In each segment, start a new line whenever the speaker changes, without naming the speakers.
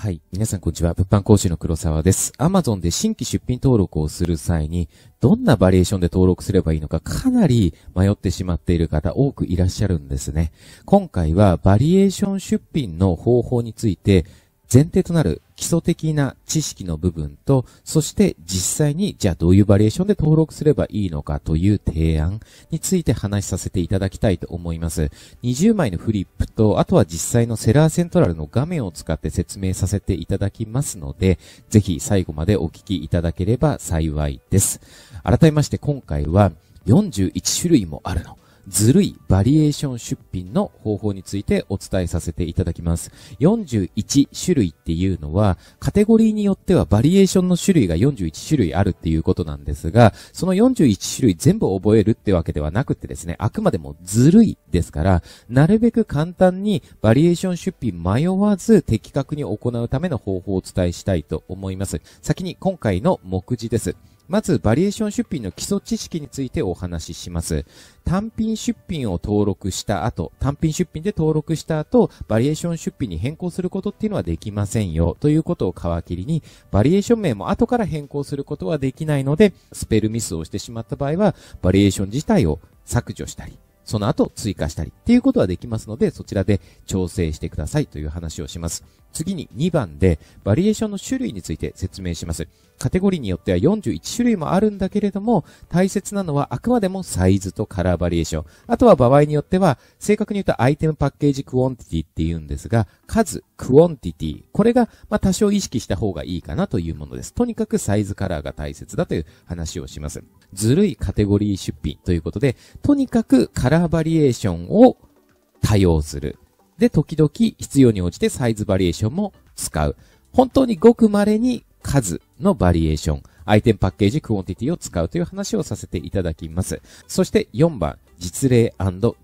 はい。皆さんこんにちは。物販講師の黒沢です。Amazon で新規出品登録をする際に、どんなバリエーションで登録すればいいのか、かなり迷ってしまっている方多くいらっしゃるんですね。今回はバリエーション出品の方法について、前提となる基礎的な知識の部分と、そして実際にじゃあどういうバリエーションで登録すればいいのかという提案について話しさせていただきたいと思います。20枚のフリップと、あとは実際のセラーセントラルの画面を使って説明させていただきますので、ぜひ最後までお聞きいただければ幸いです。改めまして今回は41種類もあるの。ずるいバリエーション出品の方法についてお伝えさせていただきます。41種類っていうのは、カテゴリーによってはバリエーションの種類が41種類あるっていうことなんですが、その41種類全部覚えるってわけではなくてですね、あくまでもずるいですから、なるべく簡単にバリエーション出品迷わず的確に行うための方法をお伝えしたいと思います。先に今回の目次です。まず、バリエーション出品の基礎知識についてお話しします。単品出品を登録した後、単品出品で登録した後、バリエーション出品に変更することっていうのはできませんよ、ということを皮切りに、バリエーション名も後から変更することはできないので、スペルミスをしてしまった場合は、バリエーション自体を削除したり、その後追加したりっていうことはできますので、そちらで調整してくださいという話をします。次に2番で、バリエーションの種類について説明します。カテゴリーによっては41種類もあるんだけれども、大切なのはあくまでもサイズとカラーバリエーション。あとは場合によっては、正確に言うとアイテムパッケージクオンティティって言うんですが、数、クオンティティ。これが、ま多少意識した方がいいかなというものです。とにかくサイズカラーが大切だという話をします。ずるいカテゴリー出品ということで、とにかくカラーバリエーションを多用する。で、時々必要に応じてサイズバリエーションも使う。本当にごく稀に数のバリエーション、アイテムパッケージクオンティティを使うという話をさせていただきます。そして4番、実例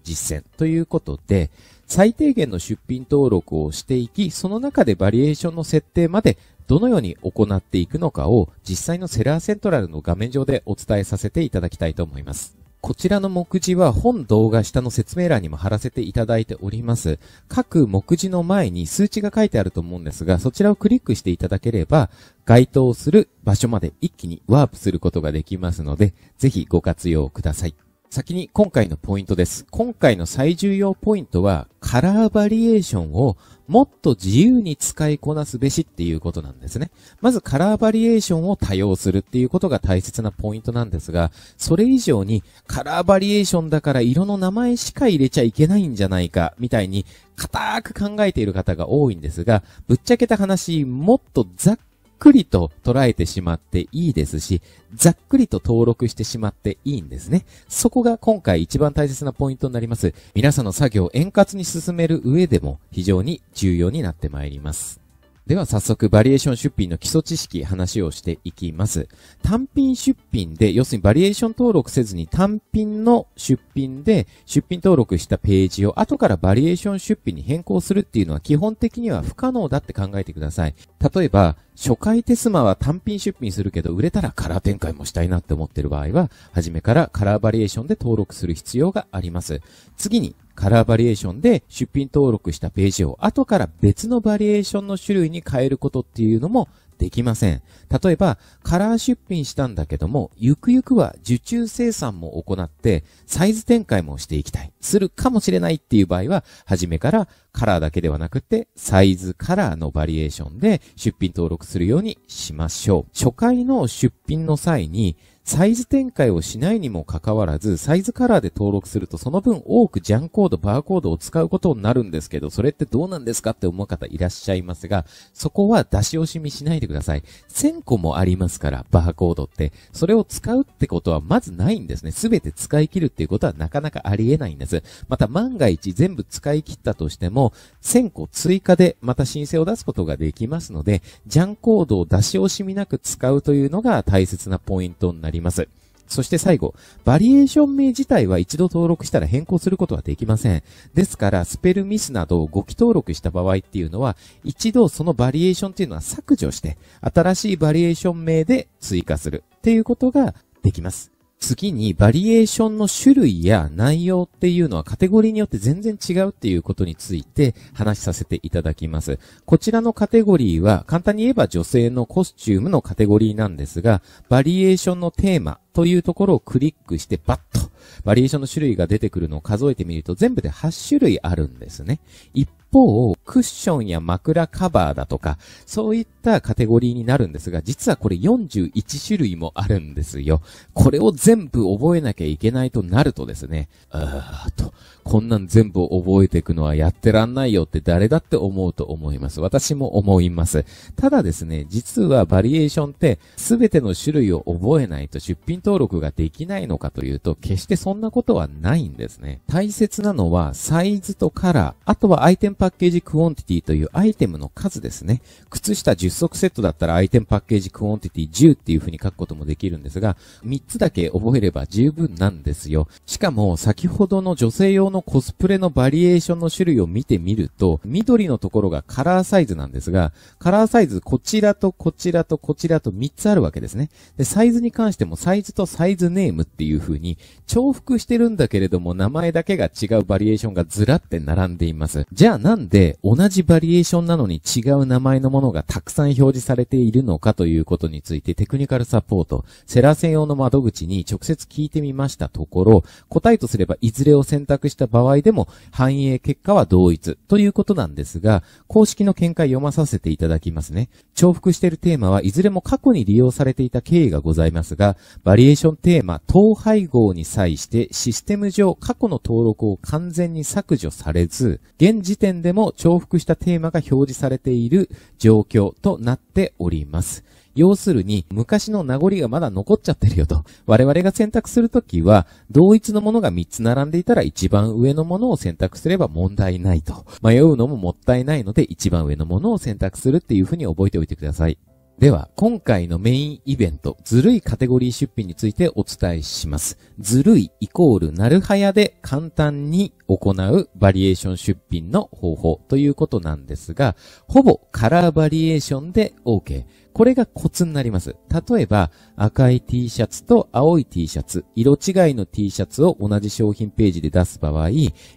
実践ということで、最低限の出品登録をしていき、その中でバリエーションの設定までどのように行っていくのかを実際のセラーセントラルの画面上でお伝えさせていただきたいと思います。こちらの目次は本動画下の説明欄にも貼らせていただいております。各目次の前に数値が書いてあると思うんですが、そちらをクリックしていただければ、該当する場所まで一気にワープすることができますので、ぜひご活用ください。先に今回のポイントです。今回の最重要ポイントは、カラーバリエーションをもっと自由に使いこなすべしっていうことなんですね。まずカラーバリエーションを多用するっていうことが大切なポイントなんですが、それ以上にカラーバリエーションだから色の名前しか入れちゃいけないんじゃないか、みたいに固く考えている方が多いんですが、ぶっちゃけた話、もっとざっくりと捉えてしまっていいですし、ざっくりと登録してしまっていいんですね。そこが今回一番大切なポイントになります。皆さんの作業を円滑に進める上でも非常に重要になってまいります。では早速バリエーション出品の基礎知識話をしていきます。単品出品で、要するにバリエーション登録せずに単品の出品で出品登録したページを後からバリエーション出品に変更するっていうのは基本的には不可能だって考えてください。例えば、初回テスマは単品出品するけど、売れたらカラー展開もしたいなって思ってる場合は、初めからカラーバリエーションで登録する必要があります。次に、カラーバリエーションで出品登録したページを後から別のバリエーションの種類に変えることっていうのもできません。例えば、カラー出品したんだけども、ゆくゆくは受注生産も行って、サイズ展開もしていきたい。するかもしれないっていう場合は、初めからカラーだけではなくて、サイズカラーのバリエーションで出品登録するようにしましょう。初回の出品の際に、サイズ展開をしないにもかかわらず、サイズカラーで登録するとその分多くジャンコード、バーコードを使うことになるんですけど、それってどうなんですかって思う方いらっしゃいますが、そこは出し惜しみしないでください。1000個もありますから、バーコードって。それを使うってことはまずないんですね。すべて使い切るっていうことはなかなかありえないんです。また万が一全部使い切ったとしても、1000個追加でまた申請を出すことができますので、ジャンコードを出し惜しみなく使うというのが大切なポイントになります。ります。そして最後、バリエーション名自体は一度登録したら変更することはできません。ですから、スペルミスなどを5期登録した場合っていうのは、一度そのバリエーションっていうのは削除して、新しいバリエーション名で追加するっていうことができます。次にバリエーションの種類や内容っていうのはカテゴリーによって全然違うっていうことについて話しさせていただきます。こちらのカテゴリーは簡単に言えば女性のコスチュームのカテゴリーなんですが、バリエーションのテーマというところをクリックして、バッと、バリエーションの種類が出てくるのを数えてみると、全部で8種類あるんですね。一方、クッションや枕カバーだとか、そういったカテゴリーになるんですが、実はこれ41種類もあるんですよ。これを全部覚えなきゃいけないとなるとですね、あーと、こんなん全部覚えていくのはやってらんないよって誰だって思うと思います。私も思います。ただですね、実はバリエーションって全ての種類を覚えないと出品登録ができないのかというと、決してそんなことはないんですね。大切なのは、サイズとカラー、あとはアイテムパッケージクオンティティというアイテムの数ですね。靴下10足セットだったら、アイテムパッケージクオンティティ10っていう風に書くこともできるんですが、3つだけ覚えれば十分なんですよ。しかも、先ほどの女性用のコスプレのバリエーションの種類を見てみると、緑のところがカラーサイズなんですが、カラーサイズこちらとこちらとこちらと3つあるわけですね。で、サイズに関してもサイズとサイズネームっていう風に、重複してるんだけれども名前だけが違うバリエーションがずらって並んでいます。じゃあなんで同じバリエーションなのに違う名前のものがたくさん表示されているのかということについてテクニカルサポート、セラ専用の窓口に直接聞いてみましたところ、答えとすればいずれを選択した場合でも反映結果は同一ということなんですが、公式の見解読まさせていただきますね。重複しているテーマはいずれも過去に利用されていた経緯がございますが、バリリエーションテーマ統廃合に際してシステム上過去の登録を完全に削除されず、現時点でも重複したテーマが表示されている状況となっております。要するに、昔の名残がまだ残っちゃってるよと。我々が選択するときは、同一のものが3つ並んでいたら一番上のものを選択すれば問題ないと。迷うのももったいないので一番上のものを選択するっていうふうに覚えておいてください。では、今回のメインイベント、ずるいカテゴリー出品についてお伝えします。ずるいイコールなるはやで簡単に行うバリエーション出品の方法ということなんですが、ほぼカラーバリエーションで OK。これがコツになります。例えば、赤い T シャツと青い T シャツ、色違いの T シャツを同じ商品ページで出す場合、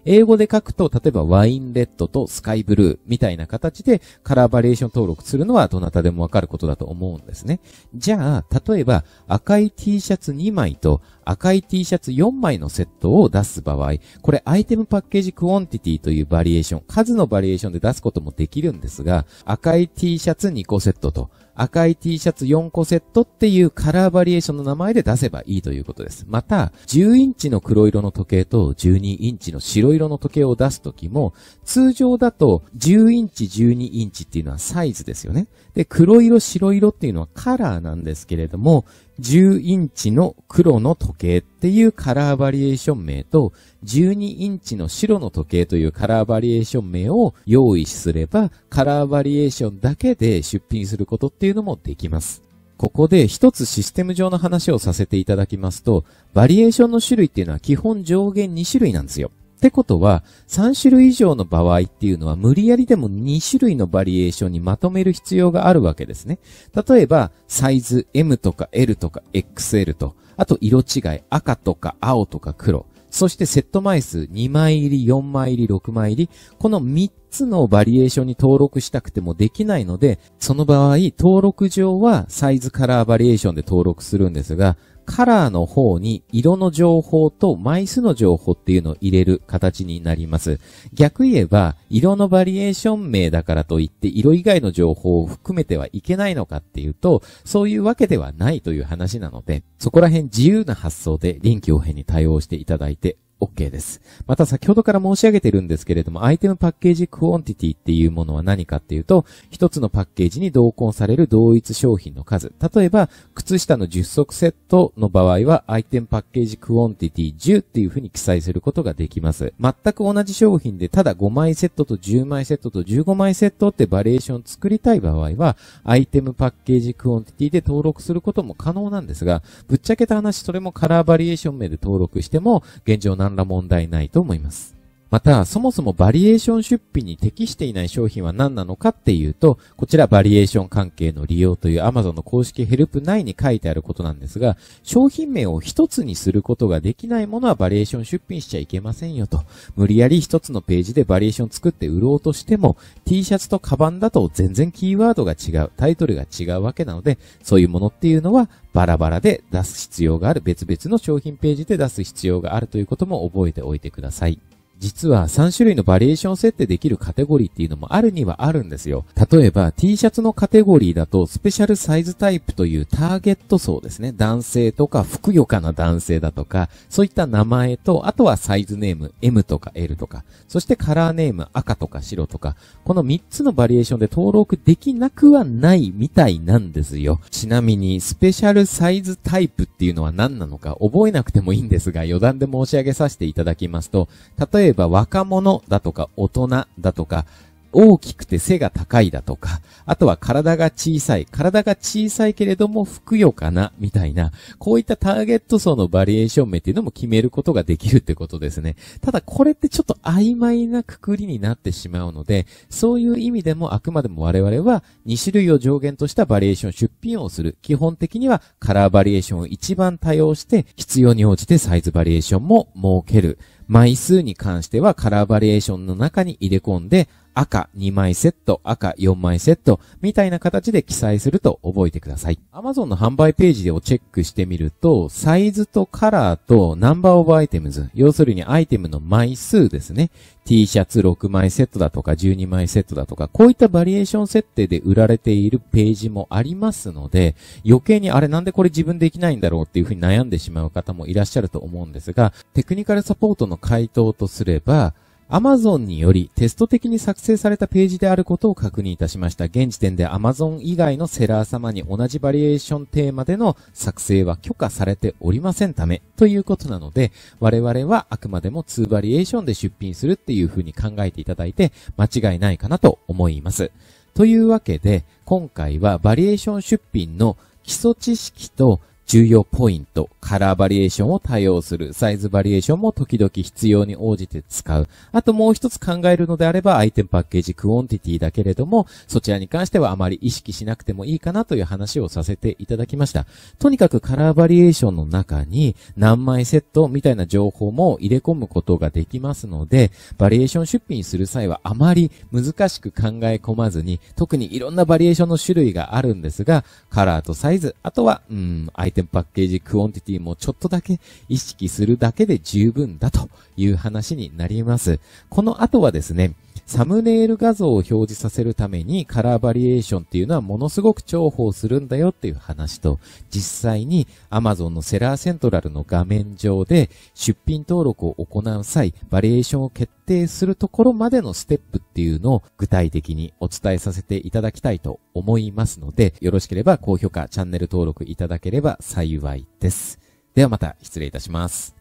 英語で書くと、例えばワインレッドとスカイブルーみたいな形でカラーバリエーション登録するのはどなたでもわかることだと思うんですね。じゃあ、例えば、赤い T シャツ2枚と赤い T シャツ4枚のセットを出す場合、これアイテムパッケージクオンティティというバリエーション、数のバリエーションで出すこともできるんですが、赤い T シャツ2個セットと、赤い T シャツ4個セットっていうカラーバリエーションの名前で出せばいいということです。また、10インチの黒色の時計と12インチの白色の時計を出すときも、通常だと10インチ、12インチっていうのはサイズですよね。で、黒色、白色っていうのはカラーなんですけれども、10インチの黒の時計っていうカラーバリエーション名と、12インチの白の時計というカラーバリエーション名を用意すれば、カラーバリエーションだけで出品することっていうのもできます。ここで一つシステム上の話をさせていただきますと、バリエーションの種類っていうのは基本上限2種類なんですよ。ってことは、3種類以上の場合っていうのは、無理やりでも2種類のバリエーションにまとめる必要があるわけですね。例えば、サイズ M とか L とか XL と、あと色違い、赤とか青とか黒。そしてセット枚数2枚入り、4枚入り、6枚入り。この3つのバリエーションに登録したくてもできないので、その場合、登録上はサイズカラーバリエーションで登録するんですが、カラーの方に色の情報と枚数の情報っていうのを入れる形になります。逆言えば、色のバリエーション名だからといって、色以外の情報を含めてはいけないのかっていうと、そういうわけではないという話なので、そこら辺自由な発想で臨機応変に対応していただいて OK です。また先ほどから申し上げてるんですけれども、アイテムパッケージクオンティティっていうものは何かっていうと、一つのパッケージに同梱される同一商品の数。例えば、靴下の10足セットの場合は、アイテムパッケージクオンティティ10っていうふうに記載することができます。全く同じ商品で、ただ5枚セットと10枚セットと15枚セットってバリエーションを作りたい場合は、アイテムパッケージクオンティティで登録することも可能なんですが、ぶっちゃけた話、それもカラーバリエーション名で登録しても、現状何ら問題ないと思います。また、そもそもバリエーション出品に適していない商品は何なのかっていうと、こちらバリエーション関係の利用という Amazon の公式ヘルプ内に書いてあることなんですが、商品名を一つにすることができないものはバリエーション出品しちゃいけませんよと。無理やり一つのページでバリエーション作って売ろうとしても、T シャツとカバンだと全然キーワードが違う、タイトルが違うわけなので、そういうものっていうのはバラバラで出す必要がある、別々の商品ページで出す必要があるということも覚えておいてください。実は3種類のバリエーション設定できるカテゴリーっていうのもあるにはあるんですよ。例えば T シャツのカテゴリーだとスペシャルサイズタイプというターゲット層ですね。男性とか、ふくよかな男性だとか、そういった名前と、あとはサイズネーム、M とか L とか、そしてカラーネーム、赤とか白とか、この3つのバリエーションで登録できなくはないみたいなんですよ。ちなみに、スペシャルサイズタイプっていうのは何なのか覚えなくてもいいんですが、余談で申し上げさせていただきますと、例えば例えば若者だとか大人だとか、大きくて背が高いだとか、あとは体が小さい、体が小さいけれどもふくよかな、みたいな、こういったターゲット層のバリエーション名っていうのも決めることができるってことですね。ただこれってちょっと曖昧なくくりになってしまうので、そういう意味でもあくまでも我々は2種類を上限としたバリエーション出品をする。基本的にはカラーバリエーションを一番多用して、必要に応じてサイズバリエーションも設ける。枚数に関してはカラーバリエーションの中に入れ込んで、赤2枚セット、赤4枚セット、みたいな形で記載すると覚えてください。Amazon の販売ページをチェックしてみると、サイズとカラーとナンバーオブアイテムズ、要するにアイテムの枚数ですね。T シャツ6枚セットだとか12枚セットだとか、こういったバリエーション設定で売られているページもありますので、余計にあれなんでこれ自分できないんだろうっていうふうに悩んでしまう方もいらっしゃると思うんですが、テクニカルサポートの回答とすれば、Amazon によりテスト的に作成されたページであることを確認いたしました。現時点で Amazon 以外のセラー様に同じバリエーションテーマでの作成は許可されておりませんためということなので、我々はあくまでも2バリエーションで出品するっていうふうに考えていただいて間違いないかなと思います。というわけで、今回はバリエーション出品の基礎知識と重要ポイント、カラーバリエーションを多用する、サイズバリエーションも時々必要に応じて使う。あともう一つ考えるのであれば、アイテムパッケージクオンティティだけれども、そちらに関してはあまり意識しなくてもいいかなという話をさせていただきました。とにかくカラーバリエーションの中に何枚セットみたいな情報も入れ込むことができますので、バリエーション出品する際はあまり難しく考え込まずに、特にいろんなバリエーションの種類があるんですが、カラーとサイズ、あとは、うん、アイテムってパッケージクオンティティもちょっとだけ意識するだけで十分だという話になります。この後はですね、サムネイル画像を表示させるためにカラーバリエーションっていうのはものすごく重宝するんだよっていう話と、実際に Amazon のセラーセントラルの画面上で出品登録を行う際、バリエーションを決定するところまでのステップっていうのを具体的にお伝えさせていただきたいと思いますので、よろしければ高評価、チャンネル登録いただければ幸いです。ではまた失礼いたします。